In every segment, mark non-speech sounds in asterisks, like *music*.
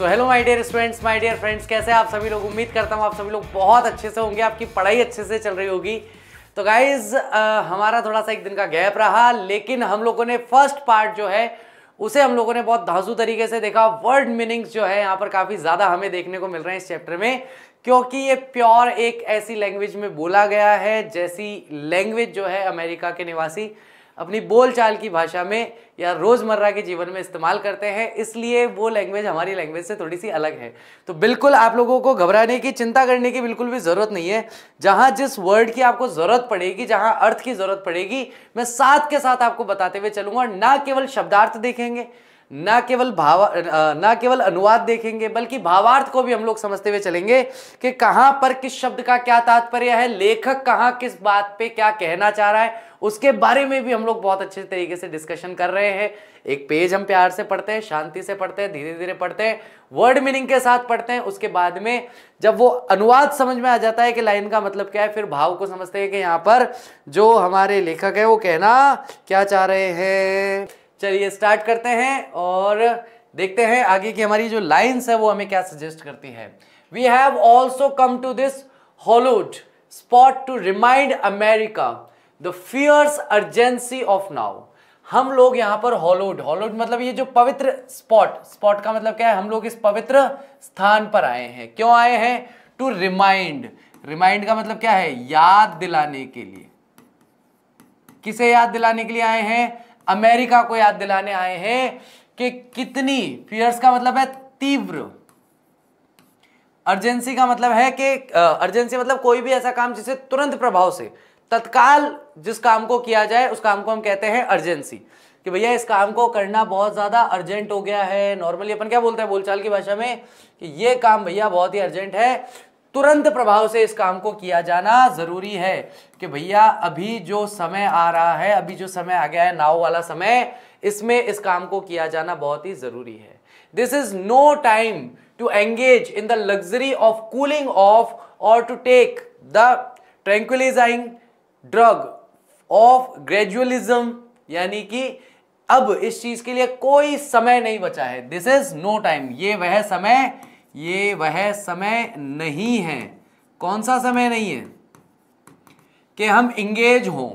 तो hello my dear students my dear friends कैसे आप सभी लोग उम्मीद करता हूँ आप सभी लोग बहुत अच्छे से होंगे आपकी पढ़ाई अच्छे से चल रही होगी तो गाइज हमारा थोड़ा सा एक दिन का गैप रहा लेकिन हम लोगों ने फर्स्ट पार्ट जो है उसे हम लोगों ने बहुत धाजू तरीके से देखा वर्ड मीनिंग्स जो है यहाँ पर काफ़ी ज़्यादा हमें देखने को मिल रहे हैं इस चैप्टर में क्योंकि ये प्योर एक ऐसी लैंग्वेज में बोला गया है जैसी लैंग्वेज जो है अमेरिका के निवासी अपनी बोलचाल की भाषा में या रोज़मर्रा के जीवन में इस्तेमाल करते हैं इसलिए वो लैंग्वेज हमारी लैंग्वेज से थोड़ी सी अलग है तो बिल्कुल आप लोगों को घबराने की चिंता करने की बिल्कुल भी ज़रूरत नहीं है जहाँ जिस वर्ड की आपको ज़रूरत पड़ेगी जहाँ अर्थ की ज़रूरत पड़ेगी मैं साथ के साथ आपको बताते हुए चलूँगा ना केवल शब्दार्थ देखेंगे ना केवल भाव ना केवल अनुवाद देखेंगे बल्कि भावार्थ को भी हम लोग समझते हुए चलेंगे कि कहाँ पर किस शब्द का क्या तात्पर्य है लेखक कहाँ किस बात पे क्या कहना चाह रहा है उसके बारे में भी हम लोग बहुत अच्छे तरीके से डिस्कशन कर रहे हैं एक पेज हम प्यार से पढ़ते हैं शांति से पढ़ते हैं धीरे धीरे पढ़ते हैं वर्ड मीनिंग के साथ पढ़ते हैं उसके बाद में जब वो अनुवाद समझ में आ जाता है कि लाइन का मतलब क्या है फिर भाव को समझते हैं कि यहाँ पर जो हमारे लेखक है वो कहना क्या चाह रहे हैं चलिए स्टार्ट करते हैं और देखते हैं आगे की हमारी जो लाइंस है वो हमें क्या सजेस्ट करती है we have also come to this hallowed spot to remind America the fierce urgency of now हम लोग यहाँ पर हॉलोड हॉलोड मतलब ये जो पवित्र स्पॉट स्पॉट का मतलब क्या है हम लोग इस पवित्र स्थान पर आए हैं क्यों आए हैं टू रिमाइंड रिमाइंड का मतलब क्या है याद दिलाने के लिए किसे याद दिलाने के लिए आए हैं अमेरिका को याद दिलाने आए हैं कि कितनी फियर्स का मतलब है तीव्र अर्जेंसी का मतलब है कि अर्जेंसी मतलब कोई भी ऐसा काम जिसे तुरंत प्रभाव से तत्काल जिस काम को किया जाए उस काम को हम कहते हैं अर्जेंसी कि भैया इस काम को करना बहुत ज़्यादा अर्जेंट हो गया है नॉर्मली अपन क्या बोलते हैं बोलचाल की भाषा में कि ये काम भैया बहुत ही अर्जेंट है तुरंत प्रभाव से इस काम को किया जाना जरूरी है कि भैया अभी जो समय आ रहा है अभी जो समय आ गया है नाव वाला समय इसमें इस काम को किया जाना बहुत ही जरूरी है this is no time to engage in the luxury of cooling off और to take the tranquillising drug of gradualism यानी कि अब इस चीज के लिए कोई समय नहीं बचा है दिस इज नो टाइम ये वह समय ये वह समय नहीं है कौन सा समय नहीं है कि हम इंगेज हों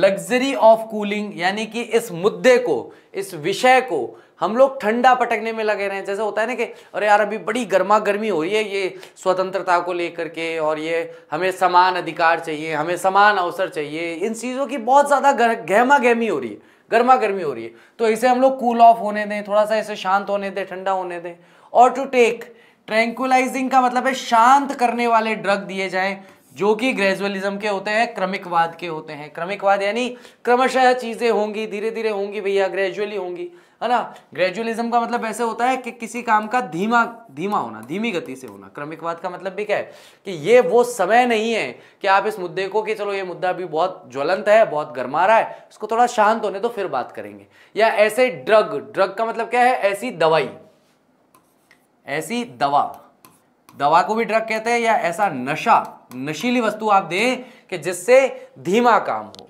लग्जरी ऑफ कूलिंग यानी कि इस मुद्दे को इस विषय को हम लोग ठंडा पटकने में लगे रहे हैं जैसे होता है ना कि अरे यार अभी बड़ी गर्मा गर्मी हो रही है ये स्वतंत्रता को लेकर के और ये हमें समान अधिकार चाहिए हमें समान अवसर चाहिए इन चीज़ों की बहुत ज़्यादा गहमा गहमी हो रही है गर्मा गर्मी हो रही है तो इसे हम लोग कूल ऑफ होने दें थोड़ा सा इसे शांत होने दें ठंडा होने दें और टू टेक ट्रैंकुलाइजिंग का मतलब है शांत करने वाले ड्रग दिए जाए जो कि ग्रेजुअलिज्म के होते हैं क्रमिकवाद के होते हैं क्रमिकवाद यानी क्रमशः चीज़ें होंगी धीरे धीरे होंगी भैया ग्रेजुअली होंगी है ना ग्रेजुअलिज्म का मतलब ऐसे होता है कि किसी काम का धीमा धीमा होना धीमी गति से होना क्रमिकवाद का मतलब भी क्या है कि ये वो समय नहीं है कि आप इस मुद्दे को कि चलो ये मुद्दा भी बहुत ज्वलंत है बहुत गर्मा रहा है इसको थोड़ा शांत होने तो फिर बात करेंगे या ऐसे ड्रग ड्रग का मतलब क्या है ऐसी दवाई ऐसी दवा दवा को भी ड्रग कहते हैं या ऐसा नशा नशीली वस्तु आप दें कि जिससे धीमा काम हो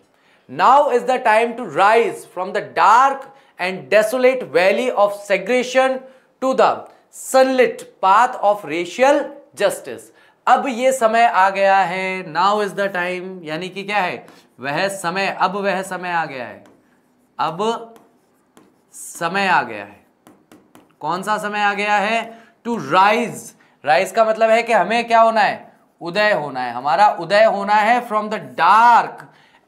now is the time to rise from the dark and desolate valley of segregation to the sunlit path of racial justice अब ये समय आ गया है नाउ इज द टाइम यानी कि क्या है वह समय अब वह समय आ गया है अब समय आ गया है कौन सा समय आ गया है टू राइज राइज का मतलब है कि हमें क्या होना है उदय होना है हमारा उदय होना है from the dark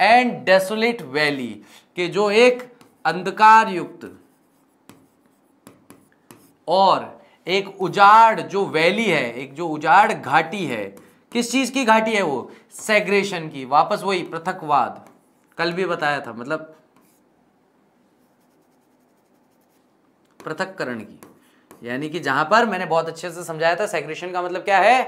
and desolate valley के जो एक अंधकार युक्त और एक उजाड़ जो वैली है एक जो उजाड़ घाटी है किस चीज की घाटी है वो सेग्रेशन की वापस वही पृथकवाद कल भी बताया था मतलब पृथककरण की यानी कि जहां पर मैंने बहुत अच्छे से समझाया था सेग्रेशन का मतलब क्या है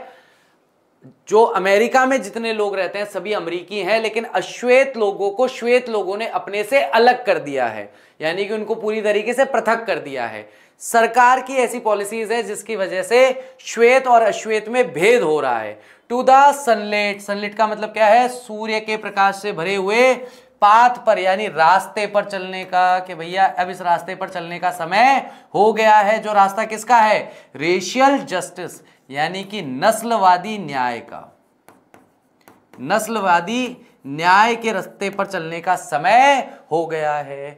जो अमेरिका में जितने लोग रहते हैं सभी अमेरिकी हैं लेकिन अश्वेत लोगों को श्वेत लोगों ने अपने से अलग कर दिया है यानी कि उनको पूरी तरीके से पृथक कर दिया है सरकार की ऐसी पॉलिसीज है जिसकी वजह से श्वेत और अश्वेत में भेद हो रहा है टू द सनलेट सनलेट का मतलब क्या है सूर्य के प्रकाश से भरे हुए पाथ पर यानी रास्ते पर चलने का कि भैया अब इस रास्ते पर चलने का समय हो गया है जो रास्ता किसका है रेशियल जस्टिस यानी कि नस्लवादी न्याय का नस्लवादी न्याय के रास्ते पर चलने का समय हो गया है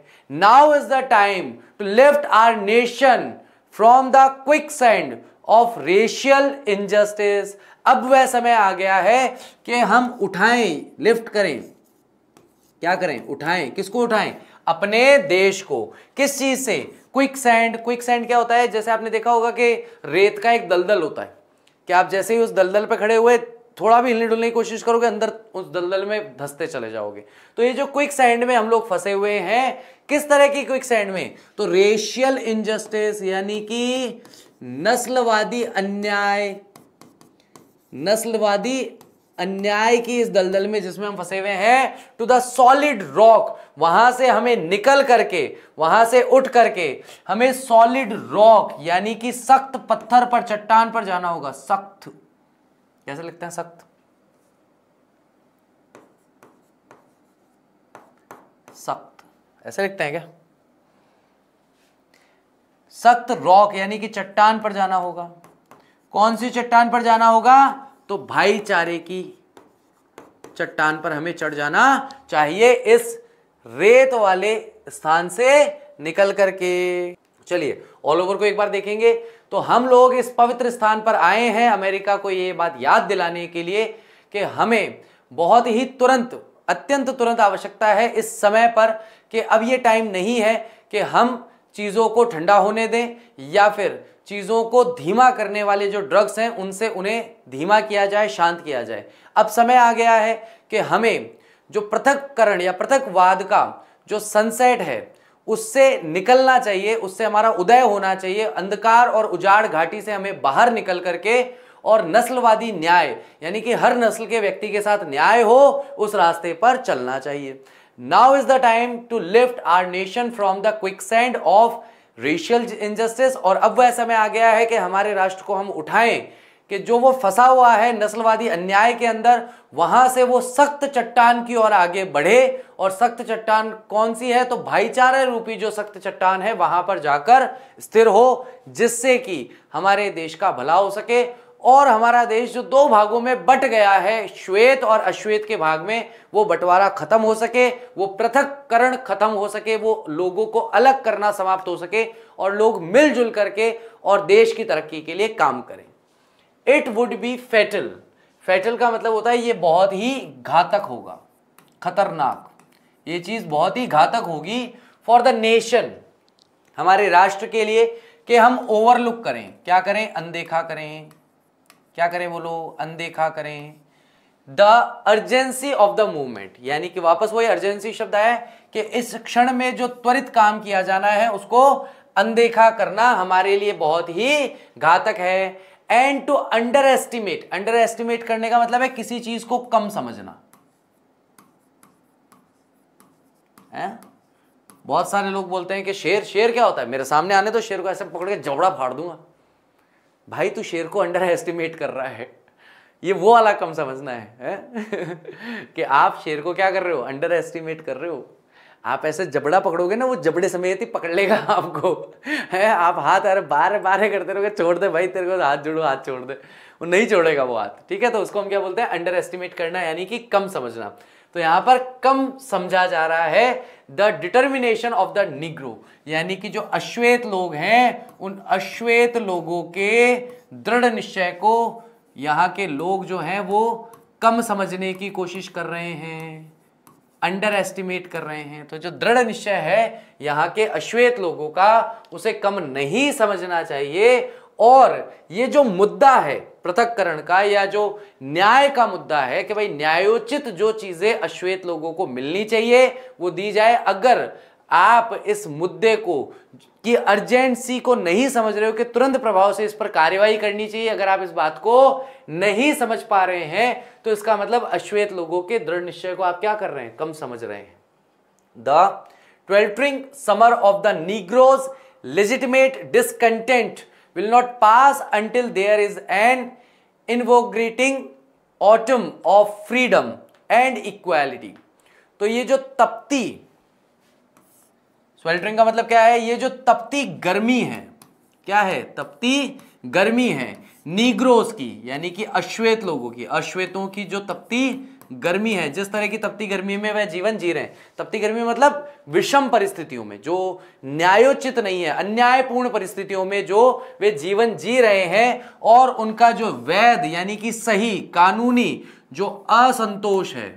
now is the time to lift our nation from the quicksand of racial injustice अब वह समय आ गया है कि हम उठाएं लिफ्ट करें क्या करें उठाएं किसको उठाएं अपने देश को किस चीज से क्विक सैंड क्विक सैंड क्या होता है जैसे आपने देखा होगा कि रेत का एक दलदल होता है कि आप जैसे ही उस दलदल पर खड़े हुए थोड़ा भी हिलने डुलने की कोशिश करोगे अंदर उस दलदल में धसते चले जाओगे तो ये जो क्विक सैंड में हम लोग फंसे हुए हैं किस तरह की क्विक सैंड में तो रेशियल इनजस्टिस यानी कि नस्लवादी अन्याय नस्लवादी अन्याय की इस दलदल में जिसमें हम फंसे हुए हैं टू द सॉलिड रॉक वहां से हमें निकल करके वहां से उठ करके हमें सॉलिड रॉक यानी कि सख्त पत्थर पर चट्टान पर जाना होगा सख्त कैसे लिखते हैं सख्त सख्त ऐसे लिखते हैं क्या सख्त रॉक यानी कि चट्टान पर जाना होगा कौन सी चट्टान पर जाना होगा तो भाईचारे की चट्टान पर हमें चढ़ जाना चाहिए इस रेत वाले स्थान से निकल करके चलिए ऑल ओवर को एक बार देखेंगे तो हम लोग इस पवित्र स्थान पर आए हैं अमेरिका को ये बात याद दिलाने के लिए कि हमें बहुत ही तुरंत अत्यंत तुरंत आवश्यकता है इस समय पर कि अब ये टाइम नहीं है कि हम चीज़ों को ठंडा होने दें या फिर चीज़ों को धीमा करने वाले जो ड्रग्स हैं उनसे उन्हें धीमा किया जाए शांत किया जाए अब समय आ गया है कि हमें जो पृथककरण या पृथकवाद का जो सनसेट है उससे निकलना चाहिए उससे हमारा उदय होना चाहिए अंधकार और उजाड़ घाटी से हमें बाहर निकल करके और नस्लवादी न्याय यानी कि हर नस्ल के व्यक्ति के साथ न्याय हो उस रास्ते पर चलना चाहिए now is the time to lift our nation from the quicksand of racial injustice और अब वह समय आ गया है कि हमारे राष्ट्र को हम उठाएं कि जो वो फंसा हुआ है नस्लवादी अन्याय के अंदर वहां से वो सख्त चट्टान की ओर आगे बढ़े और सख्त चट्टान कौन सी है तो भाईचारा रूपी जो सख्त चट्टान है वहां पर जाकर स्थिर हो जिससे कि हमारे देश का भला हो सके और हमारा देश जो दो भागों में बट गया है श्वेत और अश्वेत के भाग में वो बंटवारा खत्म हो सके वो पृथककरण खत्म हो सके वो लोगों को अलग करना समाप्त हो सके और लोग मिलजुल करके और देश की तरक्की के लिए काम करें it would be fatal fatal का मतलब होता है ये बहुत ही घातक होगा खतरनाक ये चीज़ बहुत ही घातक होगी फॉर द नेशन हमारे राष्ट्र के लिए कि हम ओवरलुक करें क्या करें अनदेखा करें क्या करें बोलो अनदेखा करें the urgency of the movement यानी कि वापस वही अर्जेंसी शब्द आया कि इस क्षण में जो त्वरित काम किया जाना है उसको अनदेखा करना हमारे लिए बहुत ही घातक है and to underestimate underestimate करने का मतलब है किसी चीज को कम समझना है? बहुत सारे लोग बोलते हैं कि शेर शेर क्या होता है मेरे सामने आने तो शेर को ऐसे पकड़ के जबड़ा फाड़ दूंगा भाई तू शेर को अंडर एस्टिमेट कर रहा है ये वो वाला कम समझना है, है? *laughs* कि आप शेर को क्या कर रहे हो अंडर एस्टिमेट कर रहे हो आप ऐसे जबड़ा पकड़ोगे ना वो जबड़े समेत ही पकड़ लेगा *laughs* आपको है आप हाथ अरे बारे बारे करते रहोगे छोड़ दे भाई तेरे को हाथ जोड़ो हाथ छोड़ दे वो नहीं छोड़ेगा वो हाथ ठीक है तो उसको हम क्या बोलते हैं अंडर एस्टिमेट करना यानी कि कम समझना तो यहाँ पर कम समझा जा रहा है the determination of the Negro यानी कि जो अश्वेत लोग हैं उन अश्वेत लोगों के दृढ़ निश्चय को यहाँ के लोग जो हैं वो कम समझने की कोशिश कर रहे हैं अंडर एस्टिमेट कर रहे हैं तो जो दृढ़ निश्चय है यहाँ के अश्वेत लोगों का उसे कम नहीं समझना चाहिए और ये जो मुद्दा है पृथककरण का या जो न्याय का मुद्दा है कि भाई न्यायोचित जो चीज़ें अश्वेत लोगों को मिलनी चाहिए वो दी जाए अगर आप इस मुद्दे को कि अर्जेंसी को नहीं समझ रहे हो कि तुरंत प्रभाव से इस पर कार्यवाही करनी चाहिए अगर आप इस बात को नहीं समझ पा रहे हैं तो इसका मतलब अश्वेत लोगों के दृढ़ निश्चय को आप क्या कर रहे हैं कम समझ रहे हैं the sweltering summer of the Negro's legitimate discontent will not pass until there is an invigorating autumn of freedom and equality. तो ये जो तपती स्वेल्टरिंग का मतलब क्या है ये जो तपती गर्मी है क्या है तपती गर्मी है नीग्रोस की यानी कि अश्वेत लोगों की अश्वेतों की जो तपती गर्मी है जिस तरह की तपती गर्मी में वह जीवन जी रहे हैं तपती गर्मी मतलब विषम परिस्थितियों में जो न्यायोचित नहीं है अन्यायपूर्ण परिस्थितियों में जो वे जीवन जी रहे हैं और उनका जो वैध यानी कि सही कानूनी जो असंतोष है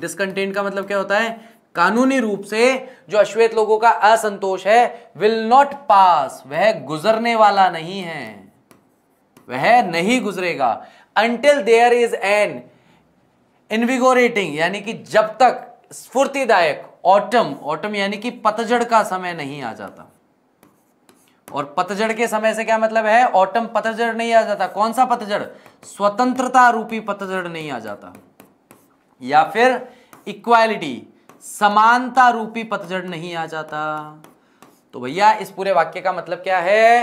डिसकंटेंट का मतलब क्या होता है कानूनी रूप से जो अश्वेत लोगों का असंतोष है विल नॉट पास वह गुजरने वाला नहीं है वह नहीं गुजरेगा until there is an invigorating यानी कि जब तक स्फूर्तिदायक ऑटम ऑटम यानी कि पतझड़ का समय नहीं आ जाता और पतझड़ के समय से क्या मतलब है ऑटम पतझड़ नहीं आ जाता कौन सा पतझड़ स्वतंत्रता रूपी पतझड़ नहीं आ जाता या फिर इक्वालिटी समानता रूपी पतझड़ नहीं आ जाता तो भैया इस पूरे वाक्य का मतलब क्या है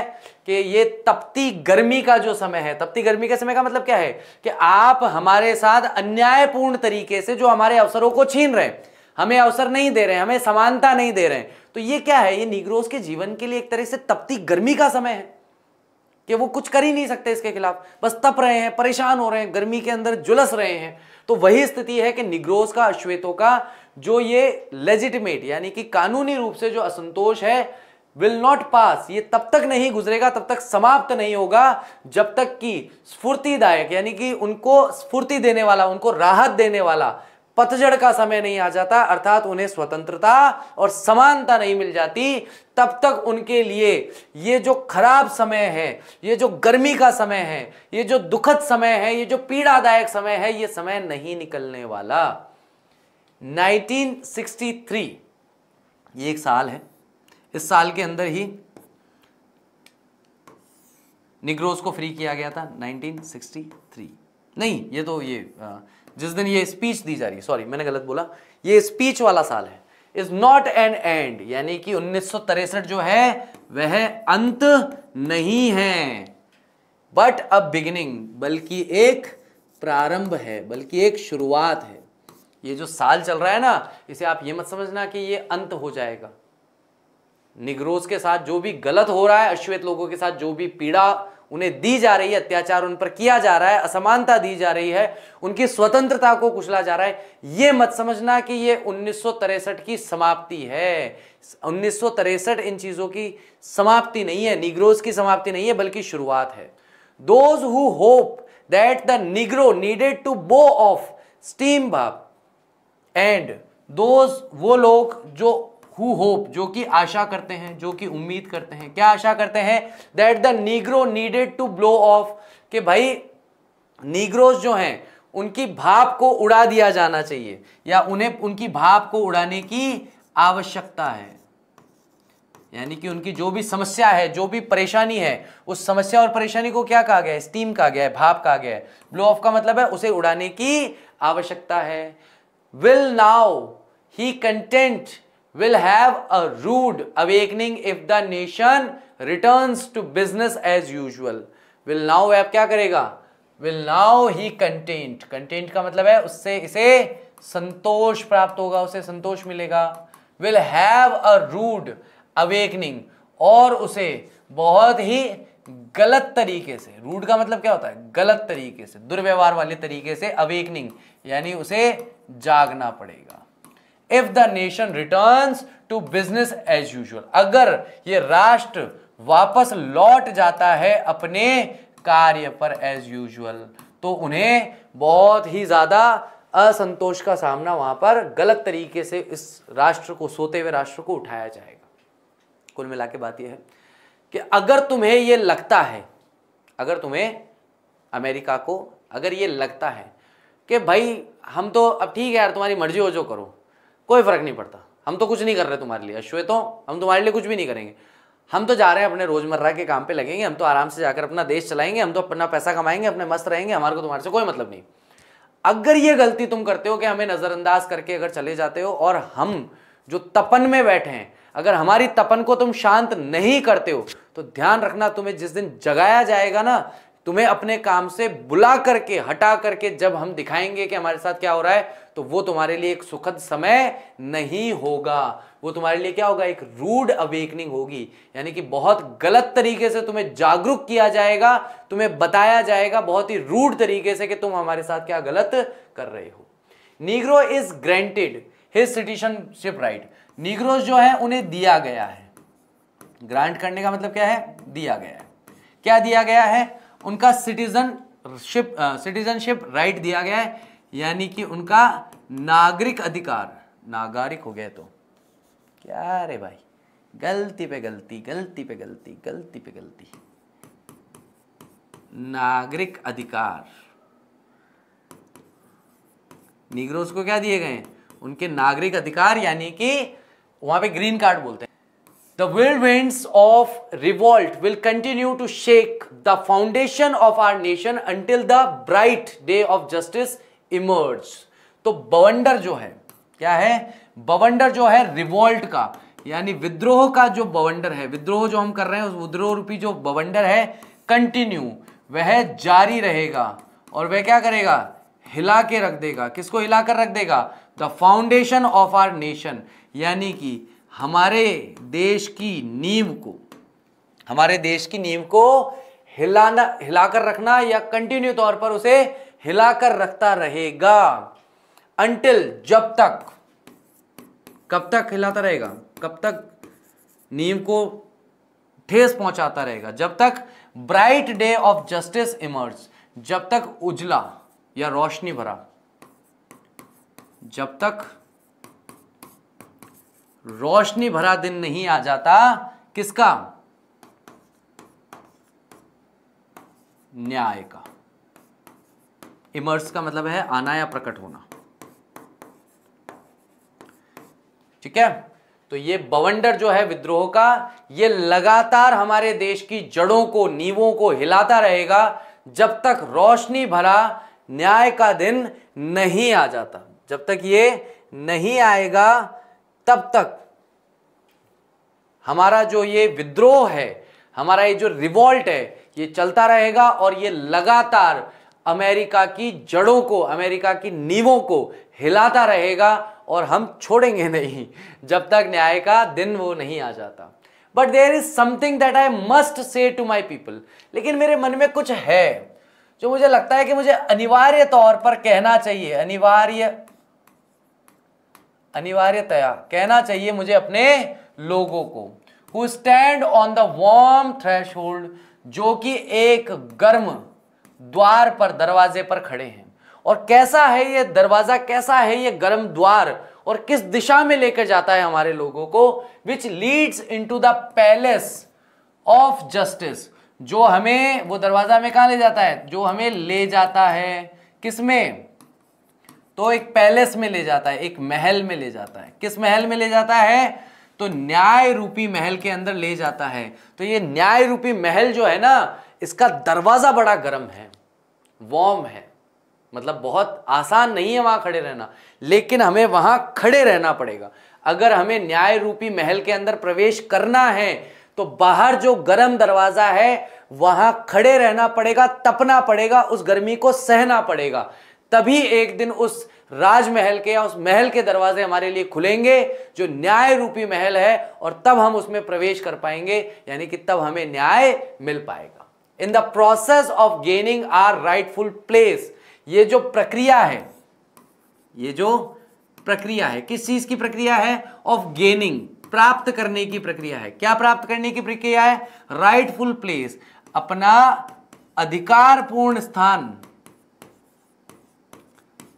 कि ये तपती गर्मी का जो समय है तपती गर्मी के समय का मतलब क्या है कि आप हमारे साथ अन्यायपूर्ण तरीके से जो हमारे अवसरों को छीन रहे हमें अवसर नहीं दे रहे हैं हमें समानता नहीं दे रहे हैं तो ये क्या है ये निग्रोज के जीवन के लिए एक तरह से तपती गर्मी का समय है कि वो कुछ कर ही नहीं सकते इसके खिलाफ बस तप रहे हैं परेशान हो रहे हैं गर्मी के अंदर जुलस रहे हैं तो वही स्थिति है कि निग्रोस का अश्वेतों का जो ये लेजिटिमेट यानी कि कानूनी रूप से जो असंतोष है विल नॉट पास ये तब तक नहीं गुजरेगा तब तक समाप्त नहीं होगा जब तक कि स्फूर्तिदायक यानी कि उनको स्फूर्ति देने वाला उनको राहत देने वाला पतझड़ का समय नहीं आ जाता अर्थात उन्हें स्वतंत्रता और समानता नहीं मिल जाती तब तक उनके लिए ये जो खराब समय है ये जो गर्मी का समय है ये जो दुखद समय है ये जो पीड़ादायक समय है ये समय नहीं निकलने वाला 1963 ये एक साल है इस साल के अंदर ही निग्रोज को फ्री किया गया था 1963 नहीं ये तो ये जिस दिन ये स्पीच दी जा रही है सॉरी मैंने गलत बोला ये स्पीच वाला साल है इज नॉट एन एंड यानी कि उन्नीस जो है वह अंत नहीं है बट अ बिगिनिंग बल्कि एक प्रारंभ है बल्कि एक शुरुआत है ये जो साल चल रहा है ना इसे आप ये मत समझना कि ये अंत हो जाएगा निगरोज के साथ जो भी गलत हो रहा है अश्वेत लोगों के साथ जो भी पीड़ा उन्हें दी जा रही है अत्याचार उन पर किया जा रहा है असमानता दी जा रही है उनकी स्वतंत्रता को कुचला जा रहा है यह मत समझना कि यह उन्नीस की समाप्ति है उन्नीस इन चीज़ों की समाप्ति नहीं है निग्रोज की समाप्ति नहीं है बल्कि शुरुआत है those who hope that the Negro needed to blow off steam बाप एंड दोज वो लोग जो हु होप जो कि आशा करते हैं जो कि उम्मीद करते हैं क्या आशा करते हैं that the Negro needed to blow off कि भाई नीग्रोज जो हैं उनकी भाप को उड़ा दिया जाना चाहिए या उन्हें उनकी भाप को उड़ाने की आवश्यकता है यानी कि उनकी जो भी समस्या है जो भी परेशानी है उस समस्या और परेशानी को क्या कहा गया है स्टीम कहा गया है भाप कहा गया है ब्लो ऑफ का मतलब है उसे उड़ाने की आवश्यकता है will now he content will have a rude awakening if the nation returns to business as usual will now आप क्या करेगा will now he content content का मतलब है उससे इसे संतोष प्राप्त होगा उसे संतोष मिलेगा will have a rude awakening और उसे बहुत ही गलत तरीके से रूट का मतलब क्या होता है गलत तरीके से दुर्व्यवहार वाले तरीके से अवेकनिंग यानी उसे जागना पड़ेगा if the nation return to business as usual अगर ये राष्ट्र वापस लौट जाता है अपने कार्य पर एज यूजल तो उन्हें बहुत ही ज्यादा असंतोष का सामना वहां पर गलत तरीके से इस राष्ट्र को सोते हुए राष्ट्र को उठाया जाएगा कुल मिला के बात यह है कि अगर तुम्हें ये लगता है अगर तुम्हें अमेरिका को अगर ये लगता है कि भाई हम तो अब ठीक है यार तुम्हारी मर्जी हो जो करो कोई फ़र्क नहीं पड़ता हम तो कुछ नहीं कर रहे तुम्हारे लिए अश्वेतों हम तुम्हारे लिए कुछ भी नहीं करेंगे हम तो जा रहे हैं अपने रोज़मर्रा के काम पे लगेंगे हम तो आराम से जाकर अपना देश चलाएंगे हम तो अपना पैसा कमाएंगे अपने मस्त रहेंगे हमारे को तुम्हारे से कोई मतलब नहीं अगर ये गलती तुम करते हो कि हमें नज़रअंदाज करके अगर चले जाते हो और हम जो तपन में बैठे हैं अगर हमारी तपन को तुम शांत नहीं करते हो तो ध्यान रखना तुम्हें जिस दिन जगाया जाएगा ना तुम्हें अपने काम से बुला करके हटा करके जब हम दिखाएंगे कि हमारे साथ क्या हो रहा है तो वो तुम्हारे लिए एक सुखद समय नहीं होगा वो तुम्हारे लिए क्या होगा एक रूड अवेकनिंग होगी यानी कि बहुत गलत तरीके से तुम्हें जागरूक किया जाएगा तुम्हें बताया जाएगा बहुत ही रूड तरीके से कि तुम हमारे साथ क्या गलत कर रहे हो Negro is granted his citizenship right Negroes जो है उन्हें दिया गया है ग्रांट करने का मतलब क्या है दिया गया है क्या दिया गया है उनका सिटीजनशिप सिटीजनशिप राइट दिया गया है यानी कि उनका नागरिक अधिकार नागरिक हो गया तो क्या रे भाई गलती पे गलती गलती पे गलती गलती पे गलती नागरिक अधिकार निग्रोज को क्या दिए गए उनके नागरिक अधिकार यानी कि वहां पे ग्रीन कार्ड बोलते हैं The winds of revolt will continue to shake the foundation of our nation until the bright day of justice emerge तो बवंडर जो है क्या है बवंडर जो है रिवॉल्ट का यानी विद्रोह का जो बवंडर है विद्रोह जो हम कर रहे हैं उस विद्रोह रूपी जो बवंडर है कंटिन्यू वह जारी रहेगा और वह क्या करेगा हिला के रख देगा किसको हिला कर रख देगा the foundation of our nation यानी कि हमारे देश की नींव को हमारे देश की नींव को हिलाना हिलाकर रखना या कंटिन्यू तौर पर उसे हिलाकर रखता रहेगा अंटिल जब तक कब तक हिलाता रहेगा कब तक नीम को ठेस पहुंचाता रहेगा जब तक bright day of justice emerge जब तक उजला या रोशनी भरा जब तक रोशनी भरा दिन नहीं आ जाता किसका न्याय का इमर्स का मतलब है आना या प्रकट होना ठीक है तो ये बवंडर जो है विद्रोह का ये लगातार हमारे देश की जड़ों को नींवों को हिलाता रहेगा जब तक रोशनी भरा न्याय का दिन नहीं आ जाता जब तक ये नहीं आएगा तब तक हमारा जो ये विद्रोह है हमारा ये जो रिवॉल्ट है ये चलता रहेगा और ये लगातार अमेरिका की जड़ों को अमेरिका की नींवों को हिलाता रहेगा और हम छोड़ेंगे नहीं जब तक न्याय का दिन वो नहीं आ जाता but there is something that I must say to my people लेकिन मेरे मन में कुछ है जो मुझे लगता है कि मुझे अनिवार्य तौर पर कहना चाहिए अनिवार्य अनिवार्यतया कहना चाहिए मुझे अपने लोगों को who stand on the warm threshold जो कि एक गर्म द्वार पर दरवाजे पर खड़े हैं और कैसा है ये दरवाजा कैसा है ये गर्म द्वार और किस दिशा में लेकर जाता है हमारे लोगों को which leads into the palace of justice जो हमें वो दरवाजा में कहा ले जाता है जो हमें ले जाता है किसमें तो एक पैलेस में ले जाता है एक महल में ले जाता है किस महल में ले जाता है तो न्याय रूपी महल के अंदर ले जाता है तो ये न्याय रूपी महल जो है ना इसका दरवाजा बड़ा गर्म है वॉर्म है मतलब बहुत आसान नहीं है वहां खड़े रहना लेकिन हमें वहां खड़े रहना पड़ेगा अगर हमें न्याय रूपी महल के अंदर प्रवेश करना है तो बाहर जो गर्म दरवाजा है वहां खड़े रहना पड़ेगा तपना पड़ेगा उस गर्मी को सहना पड़ेगा तभी एक दिन उस राजमहल के या उस महल के दरवाजे हमारे लिए खुलेंगे जो न्याय रूपी महल है और तब हम उसमें प्रवेश कर पाएंगे यानी कि तब हमें न्याय मिल पाएगा in the process of gaining our rightful place ये जो प्रक्रिया है ये जो प्रक्रिया है किस चीज की प्रक्रिया है ऑफ गेनिंग प्राप्त करने की प्रक्रिया है क्या प्राप्त करने की प्रक्रिया है राइटफुल प्लेस अपना अधिकारपूर्ण स्थान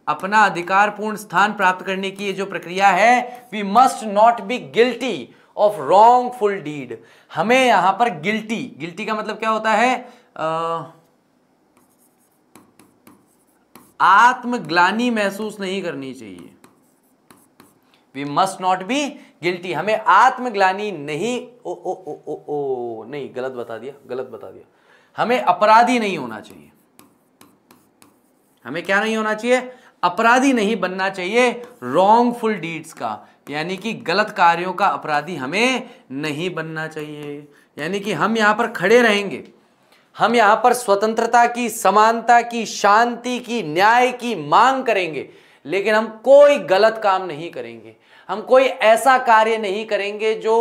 अपना अधिकारपूर्ण स्थान प्राप्त करने की ये जो प्रक्रिया है we must not be guilty of wrongful deed हमें यहां पर गिल्टी गिल्टी का मतलब क्या होता है आत्मग्लानी महसूस नहीं करनी चाहिए we must not be guilty हमें आत्मग्लानी नहीं ओ ओ ओ ओ ओ नहीं गलत बता दिया गलत बता दिया हमें अपराधी नहीं होना चाहिए हमें क्या नहीं होना चाहिए अपराधी नहीं बनना चाहिए रॉन्गफुल डीड्स का यानी कि गलत कार्यों का अपराधी हमें नहीं बनना चाहिए यानी कि हम यहाँ पर खड़े रहेंगे हम यहाँ पर स्वतंत्रता की समानता की शांति की न्याय की मांग करेंगे लेकिन हम कोई गलत काम नहीं करेंगे हम कोई ऐसा कार्य नहीं करेंगे जो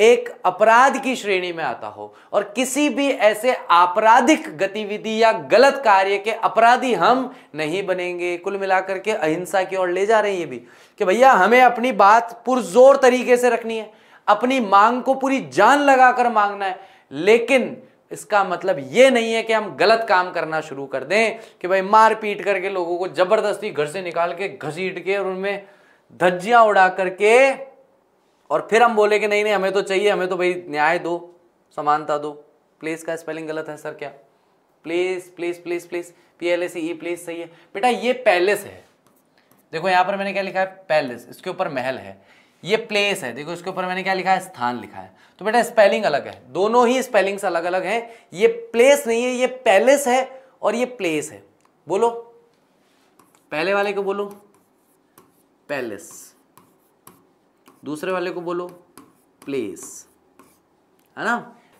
एक अपराध की श्रेणी में आता हो और किसी भी ऐसे आपराधिक गतिविधि या गलत कार्य के अपराधी हम नहीं बनेंगे कुल मिलाकर के अहिंसा की ओर ले जा हैं ये भी कि भैया हमें अपनी बात पुरजोर तरीके से रखनी है अपनी मांग को पूरी जान लगाकर मांगना है लेकिन इसका मतलब ये नहीं है कि हम गलत काम करना शुरू कर दें कि भाई मार पीट करके लोगों को जबरदस्ती घर से निकाल के घसीट के और उनमें धज्जियां उड़ा करके और फिर हम बोले कि नहीं नहीं हमें तो चाहिए हमें तो भाई न्याय दो समानता दो प्लेस का स्पेलिंग गलत है सर क्या place place place place P L S E place सही है बेटा ये पैलेस है देखो यहाँ पर मैंने क्या लिखा है पैलेस इसके ऊपर महल है ये प्लेस है देखो इसके ऊपर मैंने क्या लिखा है स्थान लिखा है तो बेटा स्पेलिंग अलग है दोनों ही स्पेलिंग्स अलग अलग हैं ये प्लेस नहीं है ये पैलेस है और ये प्लेस है बोलो पहले वाले को बोलो पैलेस दूसरे वाले को बोलो प्लीज है ना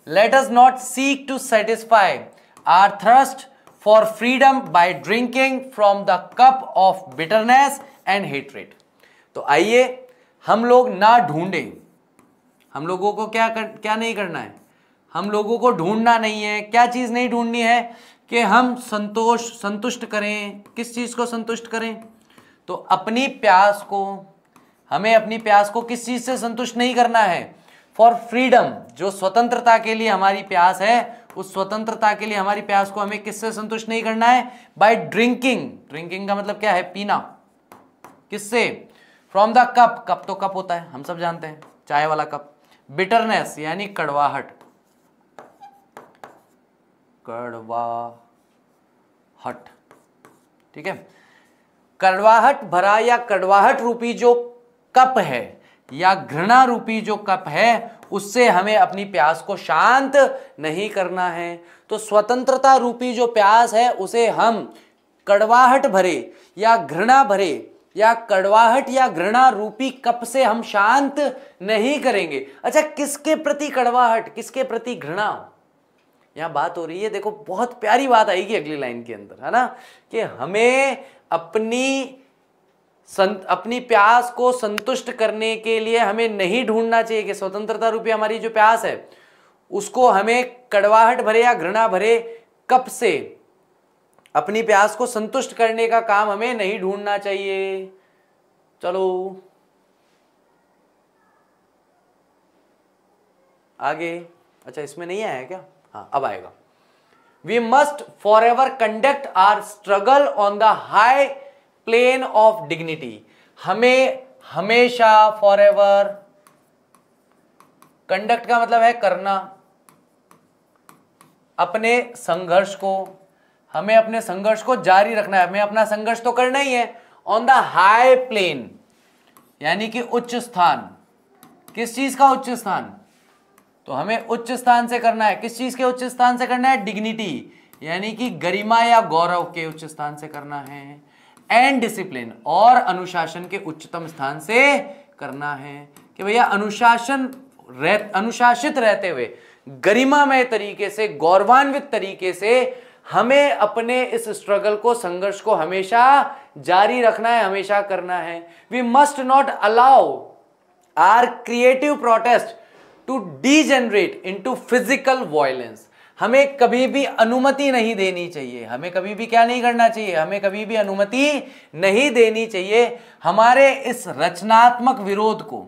let us not seek to satisfy our thirst for freedom by drinking from the cup of bitterness and hatred तो आइए हम लोग ना ढूंढें हम लोगों को क्या कर, क्या नहीं करना है हम लोगों को ढूंढना नहीं है क्या चीज़ नहीं ढूंढनी है कि हम संतोष संतुष्ट करें किस चीज़ को संतुष्ट करें तो अपनी प्यास को हमें अपनी प्यास को किस चीज़ से संतुष्ट नहीं करना है फॉर फ्रीडम जो स्वतंत्रता के लिए हमारी प्यास है उस स्वतंत्रता के लिए हमारी प्यास को हमें किससे संतुष्ट नहीं करना है बाय ड्रिंकिंग ड्रिंकिंग का मतलब क्या है पीना किससे फ्रॉम द कप कप तो कप होता है हम सब जानते हैं चाय वाला कप बिटरनेस यानी कड़वाहट कड़वाहट ठीक है कड़वाहट भरा या कड़वाहट रूपी जो कप है या घृणा रूपी जो कप है उससे हमें अपनी प्यास को शांत नहीं करना है तो स्वतंत्रता रूपी जो प्यास है उसे हम कड़वाहट भरे या घृणा भरे या कड़वाहट या घृणा रूपी कप से हम शांत नहीं करेंगे अच्छा किसके प्रति कड़वाहट किसके प्रति घृणा यहां बात हो रही है देखो बहुत प्यारी बात आएगी अगली लाइन के अंदर है ना कि हमें अपनी संत अपनी प्यास को संतुष्ट करने के लिए हमें नहीं ढूंढना चाहिए कि स्वतंत्रता रूपी हमारी जो प्यास है उसको हमें कड़वाहट भरे या घृणा भरे कप से अपनी प्यास को संतुष्ट करने का काम हमें नहीं ढूंढना चाहिए चलो आगे अच्छा इसमें नहीं आया क्या हाँ अब आएगा we must forever conduct our struggle on the high plane of dignity हमें हमेशा फॉर एवर कंडक्ट का मतलब है करना अपने संघर्ष को हमें अपने संघर्ष को जारी रखना है हमें अपना संघर्ष तो करना ही है ऑन द हाई प्लेन यानी कि उच्च स्थान किस चीज का उच्च स्थान तो हमें उच्च स्थान से करना है किस चीज के उच्च स्थान से करना है डिग्निटी यानी कि गरिमा या गौरव के उच्च स्थान से करना है एंड डिसिप्लिन और अनुशासन के उच्चतम स्थान से करना है कि भैया अनुशासन रह अनुशासित रहते हुए गरिमामय तरीके से गौरवान्वित तरीके से हमें अपने इस स्ट्रगल को संघर्ष को हमेशा जारी रखना है हमेशा करना है we must not allow our creative protest to into physical violence हमें कभी भी अनुमति नहीं देनी चाहिए हमें कभी भी क्या नहीं करना चाहिए हमें कभी भी अनुमति नहीं देनी चाहिए हमारे इस रचनात्मक विरोध को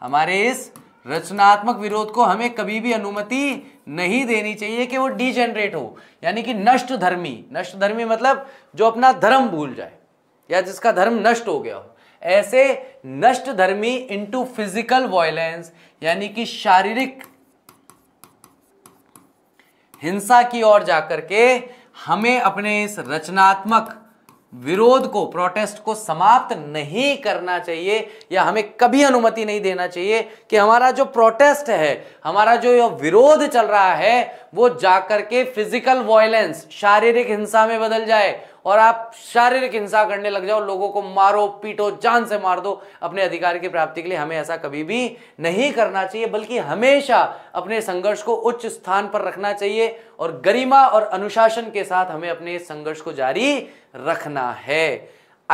हमारे इस रचनात्मक विरोध को हमें कभी भी अनुमति नहीं देनी चाहिए कि वो डिजेनरेट हो यानी कि नष्ट धर्मी नष्ट धर्मी मतलब जो अपना धर्म भूल जाए या जिसका धर्म नष्ट हो गया हो ऐसे नष्ट धर्मी इंटू फिजिकल वायलेंस यानी कि शारीरिक हिंसा की ओर जाकर के हमें अपने इस रचनात्मक विरोध को प्रोटेस्ट को समाप्त नहीं करना चाहिए या हमें कभी अनुमति नहीं देना चाहिए कि हमारा जो प्रोटेस्ट है हमारा जो यह विरोध चल रहा है वो जाकर के फिजिकल वॉयलेंस शारीरिक हिंसा में बदल जाए और आप शारीरिक हिंसा करने लग जाओ लोगों को मारो पीटो जान से मार दो अपने अधिकार की प्राप्ति के लिए हमें ऐसा कभी भी नहीं करना चाहिए बल्कि हमेशा अपने संघर्ष को उच्च स्थान पर रखना चाहिए और गरिमा और अनुशासन के साथ हमें अपने संघर्ष को जारी रखना है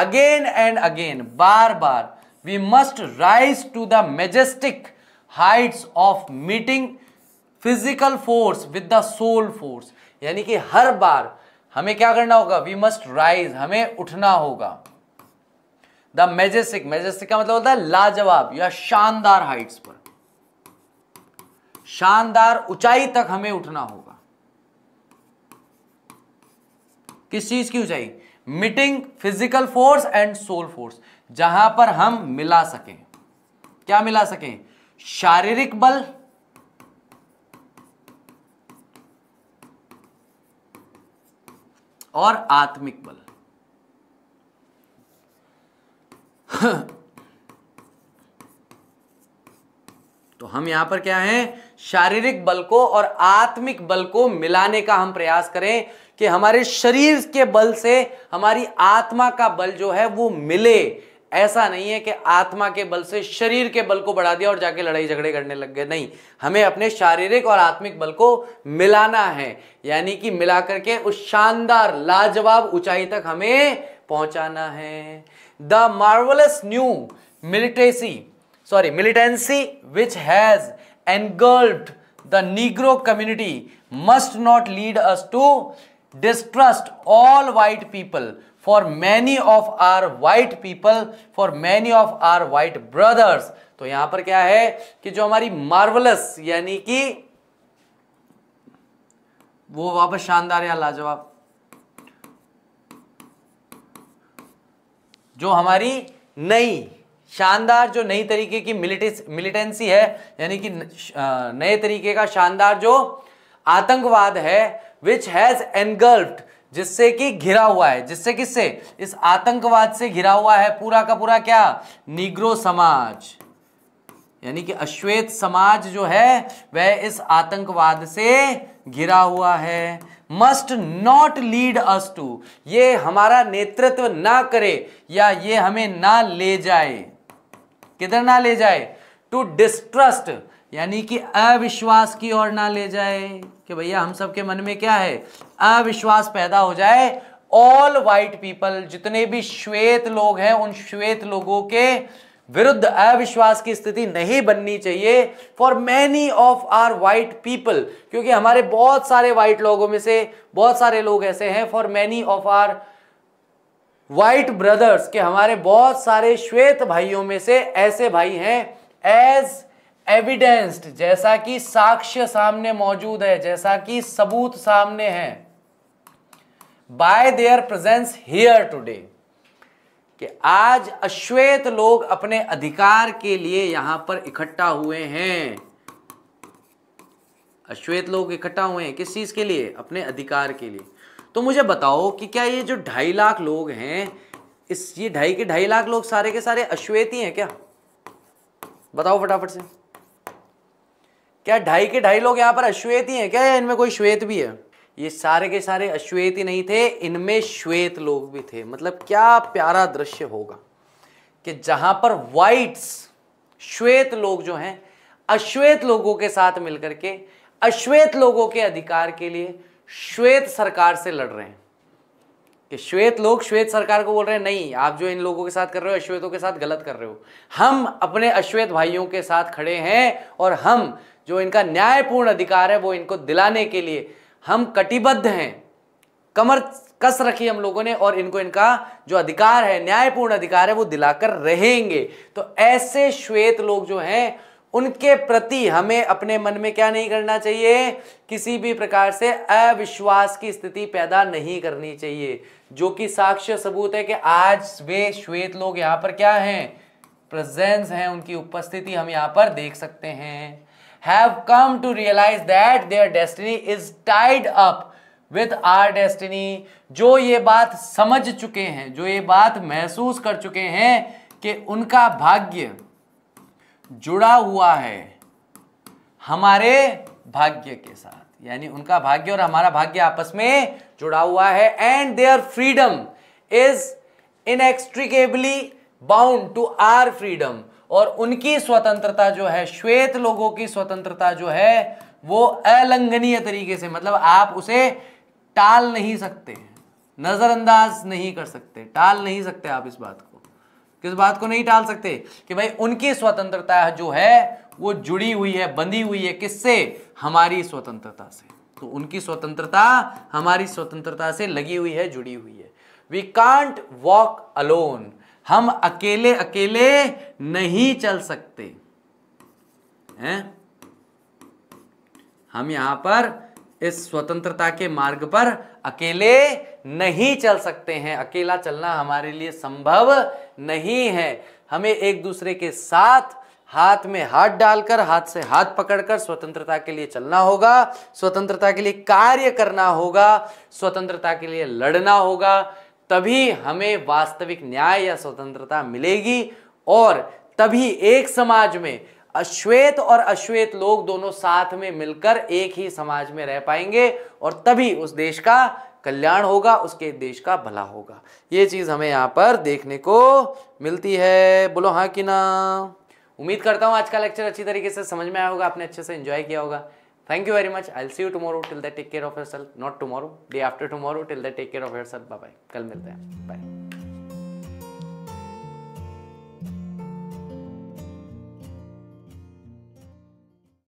अगेन एंड अगेन बार बार we must rise to the majestic heights of meeting physical force with the soul force यानी कि हर बार हमें क्या करना होगा वी मस्ट राइज हमें उठना होगा द मेजेस्टिक मेजेस्टिक का मतलब होता है लाजवाब या शानदार हाइट्स पर शानदार ऊंचाई तक हमें उठना होगा किस चीज की ऊंचाई meeting physical force and soul force जहां पर हम मिला सकें क्या मिला सकें शारीरिक बल और आत्मिक बल *laughs* तो हम यहां पर क्या है शारीरिक बल को और आत्मिक बल को मिलाने का हम प्रयास करें कि हमारे शरीर के बल से हमारी आत्मा का बल जो है वो मिले ऐसा नहीं है कि आत्मा के बल से शरीर के बल को बढ़ा दिया और जाके लड़ाई झगड़े करने लग गए नहीं हमें अपने शारीरिक और आत्मिक बल को मिलाना है यानी कि मिला करके उस शानदार लाजवाब ऊंचाई तक हमें पहुंचाना है the marvellous new militancy sorry militancy which has engulfed the Negro community must not lead us to distrust all white people for many of our white people for many of our white brothers तो यहां पर क्या है कि जो हमारी marvellous यानी कि वो वापस शानदार या लाजवाब जो हमारी नई शानदार जो नई तरीके की मिलिटेंसी है यानी कि नए तरीके का शानदार जो आतंकवाद है विच हैज एनगल्फ्ड जिससे कि घिरा हुआ है जिससे किससे इस आतंकवाद से घिरा हुआ है पूरा का पूरा क्या निग्रो समाज यानी कि अश्वेत समाज जो है वह इस आतंकवाद से घिरा हुआ है must not lead us to ये हमारा नेतृत्व ना करे या ये हमें ना ले जाए किधर ना ले जाए टू डिस्ट्रस्ट यानी कि अविश्वास की ओर ना ले जाए कि भैया हम सबके मन में क्या है अविश्वास पैदा हो जाए ऑल वाइट पीपल जितने भी श्वेत लोग हैं उन श्वेत लोगों के विरुद्ध अविश्वास की स्थिति नहीं बननी चाहिए for many of our white people क्योंकि हमारे बहुत सारे वाइट लोगों में से बहुत सारे लोग ऐसे हैं for many of our white brothers के हमारे बहुत सारे श्वेत भाइयों में से ऐसे भाई हैं एज एविडेंस्ड जैसा कि साक्ष्य सामने मौजूद है जैसा कि सबूत सामने है by their presence here today कि आज अश्वेत लोग अपने अधिकार के लिए यहां पर इकट्ठा हुए हैं अश्वेत लोग इकट्ठा हुए हैं किस चीज के लिए अपने अधिकार के लिए तो मुझे बताओ कि क्या ये जो ढाई लाख लोग हैं इस ये ढाई के ढाई लाख लोग सारे के सारे अश्वेत ही हैं क्या बताओ फटाफट से क्या ढाई के ढाई लोग यहाँ पर अश्वेत ही हैं क्या है? इनमें कोई श्वेत भी है ये सारे के सारे अश्वेत ही नहीं थे इनमें श्वेत लोग भी थे मतलब क्या प्यारा दृश्य होगा कि जहां पर वाइट्स श्वेत लोग जो हैं अश्वेत लोगों के साथ मिलकर के अश्वेत लोगों के अधिकार के लिए श्वेत सरकार से लड़ रहे हैं कि श्वेत लोग श्वेत सरकार को बोल रहे हैं नहीं आप जो इन लोगों के साथ कर रहे हो अश्वेतों के साथ गलत कर रहे हो हम अपने अश्वेत भाइयों के साथ खड़े हैं और हम जो इनका न्यायपूर्ण अधिकार है वो इनको दिलाने के लिए हम कटिबद्ध हैं कमर कस रखी हम लोगों ने और इनको इनका जो अधिकार है न्यायपूर्ण अधिकार है वो दिलाकर रहेंगे तो ऐसे श्वेत लोग जो हैं उनके प्रति हमें अपने मन में क्या नहीं करना चाहिए किसी भी प्रकार से अविश्वास की स्थिति पैदा नहीं करनी चाहिए जो कि साक्ष्य सबूत है कि आज वे श्वेत लोग यहाँ पर क्या हैं प्रेजेंस हैं उनकी उपस्थिति हम यहाँ पर देख सकते हैं have come to realise that their destiny is tied up with our destiny जो ये बात समझ चुके हैं जो ये बात महसूस कर चुके हैं कि उनका भाग्य जुड़ा हुआ है हमारे भाग्य के साथ यानी उनका भाग्य और हमारा भाग्य आपस में जुड़ा हुआ है and their freedom is inextricably bound to our freedom और उनकी स्वतंत्रता जो है श्वेत लोगों की स्वतंत्रता जो है वो अलंघनीय तरीके से मतलब आप उसे टाल नहीं सकते नज़रअंदाज नहीं कर सकते टाल नहीं सकते आप इस बात को किस बात को नहीं टाल सकते कि भाई उनकी स्वतंत्रता जो है वो जुड़ी हुई है बंधी हुई है किससे हमारी स्वतंत्रता से तो उनकी स्वतंत्रता हमारी स्वतंत्रता से लगी हुई है जुड़ी हुई है वी कांट वॉक अलोन हम अकेले अकेले नहीं चल सकते हैं हम यहां पर इस स्वतंत्रता के मार्ग पर अकेले नहीं चल सकते हैं अकेला चलना हमारे लिए संभव नहीं है हमें एक दूसरे के साथ हाथ में हाथ डालकर हाथ से हाथ पकड़कर स्वतंत्रता के लिए चलना होगा स्वतंत्रता के लिए कार्य करना होगा स्वतंत्रता के लिए लड़ना होगा तभी हमें वास्तविक न्याय या स्वतंत्रता मिलेगी और तभी एक समाज में अश्वेत और अश्वेत लोग दोनों साथ में मिलकर एक ही समाज में रह पाएंगे और तभी उस देश का कल्याण होगा उसके देश का भला होगा ये चीज़ हमें यहाँ पर देखने को मिलती है बोलो हाँ कि ना उम्मीद करता हूँ आज का लेक्चर अच्छी तरीके से समझ में आया होगा आपने अच्छे से इंजॉय किया होगा thank you very much I see you tomorrow till the take care of yourself not tomorrow day after tomorrow till the take care of yourself bye कल मिलते हैं बाय